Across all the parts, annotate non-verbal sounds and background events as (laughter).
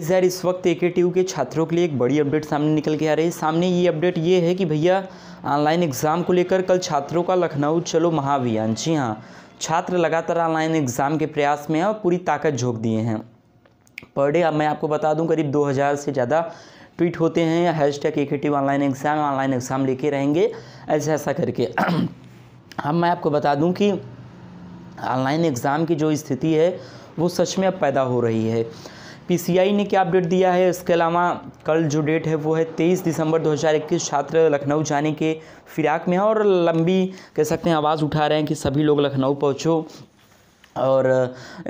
sir इस वक्त ए के टी यू के छात्रों के लिए एक बड़ी अपडेट सामने निकल के आ रही है सामने ये अपडेट ये है कि भैया ऑनलाइन एग्ज़ाम को लेकर कल छात्रों का लखनऊ चलो महाअभियान जी हाँ छात्र लगातार ऑनलाइन एग्ज़ाम के प्रयास में हैं और पूरी ताकत झोंक दिए हैं पर डे अब मैं आपको बता दूं करीब 2000 से ज़्यादा ट्वीट होते हैं हैश टैग ए के ऑनलाइन एग्ज़ाम ऑनलाइन एग्ज़ाम लेके रहेंगे ऐसा ऐसा करके (clears throat) अब मैं आपको बता दूँ कि ऑनलाइन एग्ज़ाम की जो स्थिति है वो सच में अब पैदा हो रही है पीसीआई ने क्या अपडेट दिया है इसके अलावा कल जो डेट है वो है तेईस दिसंबर 2021 छात्र लखनऊ जाने के फिराक में है और लंबी कह सकते हैं आवाज़ उठा रहे हैं कि सभी लोग लखनऊ पहुँचो और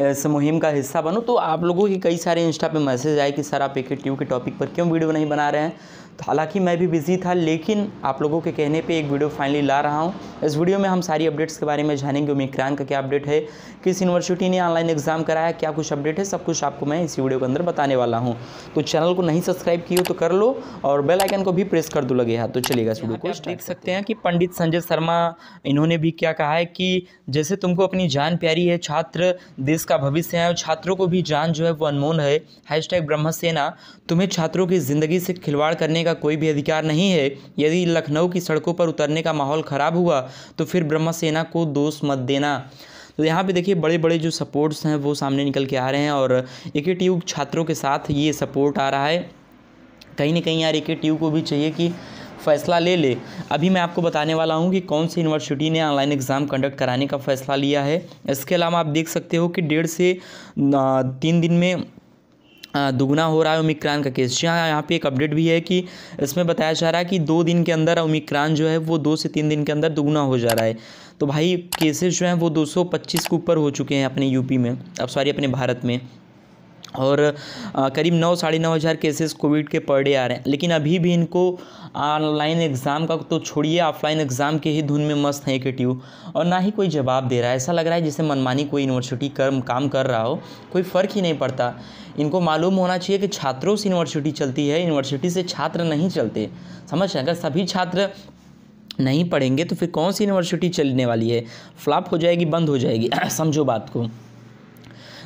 इस मुहिम का हिस्सा बनो तो आप लोगों की कई सारे इंस्टा पे मैसेज आए कि सर आप एक ट्यू के टॉपिक पर क्यों वीडियो नहीं बना रहे हैं तो हालांकि मैं भी बिज़ी था लेकिन आप लोगों के कहने पे एक वीडियो फाइनली ला रहा हूँ इस वीडियो में हम सारी अपडेट्स के बारे में जानेंगे ओमिक्रान का क्या अपडेट है किस यूनिवर्सिटी ने ऑनलाइन एग्ज़ाम कराया क्या कुछ अपडेट है सब कुछ आपको मैं इस वीडियो के अंदर बताने वाला हूँ तो चैनल को नहीं सब्सक्राइब किया तो कर लो और बेल आइकन को भी प्रेस कर दो लगे हाथ तो चलेगा इस वीडियो को देख सकते हैं कि पंडित संजय शर्मा इन्होंने भी क्या कहा है कि जैसे तुमको अपनी जान प्यारी है छात्र देश का भविष्य है और छात्रों को भी जान जो है वो अनमोल है हैश ब्रह्मसेना तुम्हें छात्रों की ज़िंदगी से खिलवाड़ करने करने का कोई भी अधिकार नहीं है यदि लखनऊ की सड़कों पर उतरने का माहौल ख़राब हुआ तो फिर ब्रह्म सेना को दोष मत देना तो यहाँ पे देखिए बड़े बड़े जो सपोर्ट्स हैं वो सामने निकल के आ रहे हैं और एक ही ट्यूब छात्रों के साथ ये सपोर्ट आ रहा है कहीं ना कहीं यार एक ट्यूब को भी चाहिए कि फ़ैसला ले ले अभी मैं आपको बताने वाला हूँ कि कौन सी यूनिवर्सिटी ने ऑनलाइन एग्ज़ाम कंडक्ट कराने का फ़ैसला लिया है इसके अलावा आप देख सकते हो कि डेढ़ से तीन दिन में दुगना हो रहा है ओमिक्रान का केस जी हाँ यहाँ पे एक अपडेट भी है कि इसमें बताया जा रहा है कि दो दिन के अंदर ओमिक्रान जो है वो दो से तीन दिन के अंदर दुगना हो जा रहा है तो भाई केसेस जो हैं वो 225 के ऊपर हो चुके हैं अपने यूपी में अब सॉरी अपने भारत में और करीब नौ साढ़े नौ हज़ार केसेस कोविड के पर डे आ रहे हैं लेकिन अभी भी इनको ऑनलाइन एग्ज़ाम का तो छोड़िए ऑफलाइन एग्ज़ाम के ही धुन में मस्त हैं के ट्यू और ना ही कोई जवाब दे रहा है ऐसा लग रहा है जैसे मनमानी कोई यूनिवर्सिटी कर काम कर रहा हो कोई फ़र्क ही नहीं पड़ता इनको मालूम होना चाहिए कि छात्रों से यूनिवर्सिटी चलती है यूनिवर्सिटी से छात्र नहीं चलते समझ अगर सभी छात्र नहीं पढ़ेंगे तो फिर कौन सी यूनिवर्सिटी चलने वाली है फ्लॉप हो जाएगी बंद हो जाएगी (clears throat) समझो बात को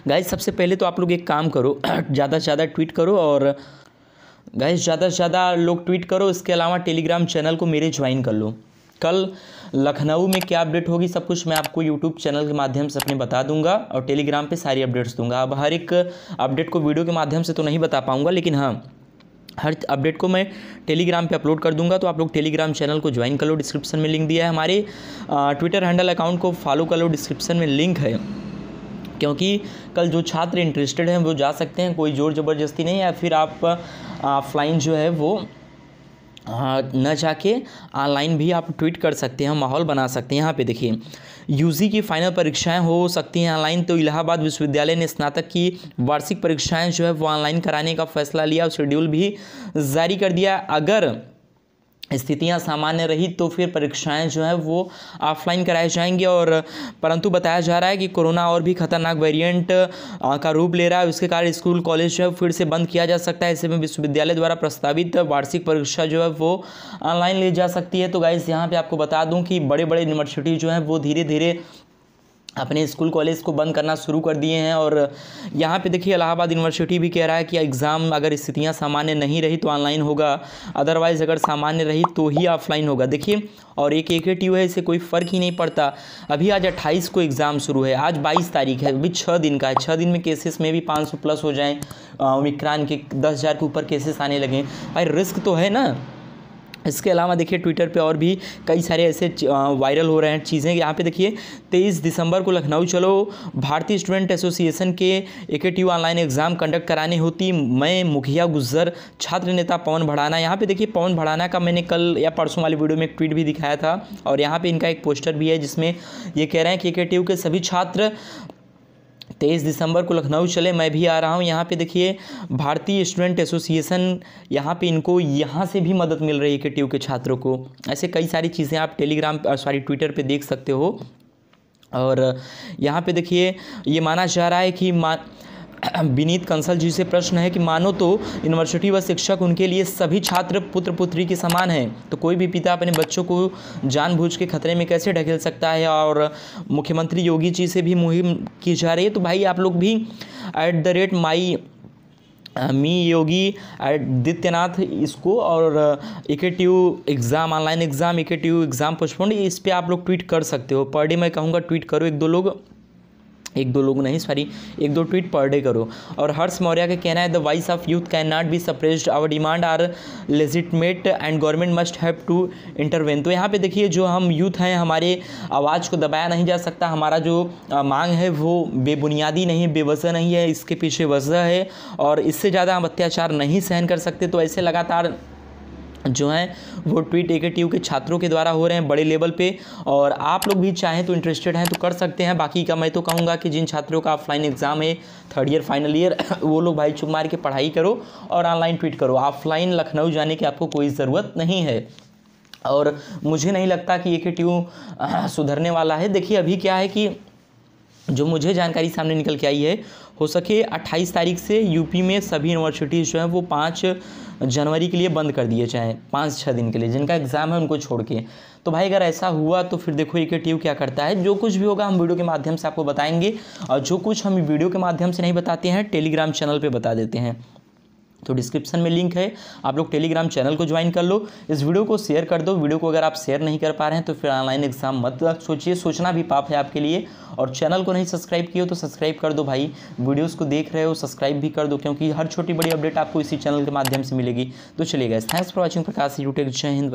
गाइज सबसे पहले तो आप लोग एक काम करो (clears throat) ज़्यादा से ज़्यादा ट्वीट करो और गाइज ज़्यादा से ज़्यादा लोग ट्वीट करो इसके अलावा टेलीग्राम चैनल को मेरे ज्वाइन कर लो कल लखनऊ में क्या अपडेट होगी सब कुछ मैं आपको यूट्यूब चैनल के माध्यम से अपने बता दूंगा और टेलीग्राम पे सारी अपडेट्स दूंगा अब हर एक अपडेट को वीडियो के माध्यम से तो नहीं बता पाऊंगा लेकिन हाँ हर अपडेट को मैं टेलीग्राम पे अपलोड कर दूंगा तो आप लोग टेलीग्राम चैनल को ज्वाइन कर लो डिस्क्रिप्शन में लिंक दिया है हमारे ट्विटर हैंडल अकाउंट को फॉलो कर लो डिस्क्रिप्शन में लिंक है क्योंकि कल जो छात्र इंटरेस्टेड हैं वो जा सकते हैं कोई ज़ोर ज़बरदस्ती नहीं या फिर आप ऑफलाइन जो है वो न जाके ऑनलाइन भी आप ट्वीट कर सकते हैं माहौल बना सकते हैं यहाँ पे देखिए यूजी की फाइनल परीक्षाएं हो सकती हैं ऑनलाइन तो इलाहाबाद विश्वविद्यालय ने स्नातक की वार्षिक परीक्षाएं जो है वो ऑनलाइन कराने का फैसला लिया और शेड्यूल भी जारी कर दिया अगर स्थितियां सामान्य रही तो फिर परीक्षाएं जो है वो ऑफलाइन कराई जाएंगी और परंतु बताया जा रहा है कि कोरोना और भी खतरनाक वेरिएंट का रूप ले रहा है उसके कारण स्कूल कॉलेज जो है फिर से बंद किया जा सकता है ऐसे में विश्वविद्यालय द्वारा प्रस्तावित वार्षिक परीक्षा जो है वो ऑनलाइन ली जा सकती है तो गाइज यहाँ पर आपको बता दूँ कि बड़े बड़े यूनिवर्सिटी जो है वो धीरे धीरे अपने स्कूल कॉलेज को बंद करना शुरू कर दिए हैं और यहाँ पे देखिए इलाहाबाद यूनिवर्सिटी भी कह रहा है कि एग्ज़ाम अगर स्थितियाँ सामान्य नहीं रही तो ऑनलाइन होगा अदरवाइज़ अगर सामान्य रही तो ही ऑफलाइन होगा देखिए और एक एक टी है इससे कोई फ़र्क ही नहीं पड़ता अभी आज अट्ठाईस को एग्ज़ाम शुरू है आज बाईस तारीख है अभी छः दिन का है छः दिन में केसेस में भी पाँच प्लस हो जाएँ ओमिक्रान के दस के ऊपर केसेस आने लगें भाई रिस्क तो है ना इसके अलावा देखिए ट्विटर पे और भी कई सारे ऐसे वायरल हो रहे हैं चीज़ें यहाँ पे देखिए 23 दिसंबर को लखनऊ चलो भारतीय स्टूडेंट एसोसिएशन के ए के ऑनलाइन एग्ज़ाम कंडक्ट कराने होती मैं मुखिया गुज्जर छात्र नेता पवन भड़ाना यहाँ पे देखिए पवन भड़ाना का मैंने कल या परसों वाली वीडियो में एक ट्वीट भी दिखाया था और यहाँ पर इनका एक पोस्टर भी है जिसमें ये कह रहे हैं कि ए के सभी छात्र तेईस दिसंबर को लखनऊ चले मैं भी आ रहा हूँ यहाँ पे देखिए भारतीय स्टूडेंट एसोसिएशन यहाँ पे इनको यहाँ से भी मदद मिल रही है के ट्यू के छात्रों को ऐसे कई सारी चीज़ें आप टेलीग्राम सॉरी ट्विटर पे देख सकते हो और यहाँ पे देखिए ये माना जा रहा है कि मा विनीत कंसल जी से प्रश्न है कि मानो तो यूनिवर्सिटी व शिक्षक उनके लिए सभी छात्र पुत्र पुत्री के समान हैं तो कोई भी पिता अपने बच्चों को जानबूझ के खतरे में कैसे ढकेल सकता है और मुख्यमंत्री योगी जी से भी मुहिम की जा रही है तो भाई आप लोग भी एट द रेट माई मी योगी आदित्यनाथ इसको और uh, इकेटिव एग्ज़ाम ऑनलाइन एग्ज़ाम इकेटिव एग्ज़ाम पोस्टपोन इस पर आप लोग ट्वीट कर सकते हो पर डे मैं कहूँगा ट्वीट करो एक दो लोग एक दो लोग नहीं सॉरी एक दो ट्वीट पर डे करो और हर्ष मौर्य का कहना है the voice of youth can not be suppressed our demand are legitimate and government must have to intervene तो यहाँ पे देखिए जो हम यूथ हैं हमारे आवाज़ को दबाया नहीं जा सकता हमारा जो मांग है वो बेबुनियादी नहीं बेवजह नहीं है इसके पीछे वजह है और इससे ज़्यादा हम अत्याचार नहीं सहन कर सकते तो ऐसे लगातार जो हैं वो ट्वीट ए के छात्रों के द्वारा हो रहे हैं बड़े लेवल पे और आप लोग भी चाहें तो इंटरेस्टेड हैं तो कर सकते हैं बाकी का मैं तो कहूँगा कि जिन छात्रों का ऑफलाइन एग्ज़ाम है थर्ड ईयर फाइनल ईयर वो लोग भाई चुप मार के पढ़ाई करो और ऑनलाइन ट्वीट करो ऑफलाइन लखनऊ जाने की आपको कोई ज़रूरत नहीं है और मुझे नहीं लगता कि ए (coughs) सुधरने वाला है देखिए अभी क्या है कि जो मुझे जानकारी सामने निकल के आई है हो सके 28 तारीख से यूपी में सभी यूनिवर्सिटीज़ जो हैं वो पाँच जनवरी के लिए बंद कर दिए जाएँ पाँच छः दिन के लिए जिनका एग्ज़ाम है उनको छोड़ के तो भाई अगर ऐसा हुआ तो फिर देखो एक टीव क्या करता है जो कुछ भी होगा हम वीडियो के माध्यम से आपको बताएंगे और जो कुछ हम वीडियो के माध्यम से नहीं बताते हैं टेलीग्राम चैनल पर बता देते हैं तो डिस्क्रिप्शन में लिंक है आप लोग टेलीग्राम चैनल को ज्वाइन कर लो इस वीडियो को शेयर कर दो वीडियो को अगर आप शेयर नहीं कर पा रहे हैं तो फिर ऑनलाइन एग्जाम मत सोचिए सोचना भी पाप है आपके लिए और चैनल को नहीं सब्सक्राइब किया तो सब्सक्राइब कर दो भाई वीडियोज़ को देख रहे हो सब्सक्राइब भी कर दो क्योंकि हर छोटी बड़ी अपडेट आपको इसी चैनल के माध्यम से मिलेगी तो चलिए गए thanks for watching Prakash Utech जय हिंद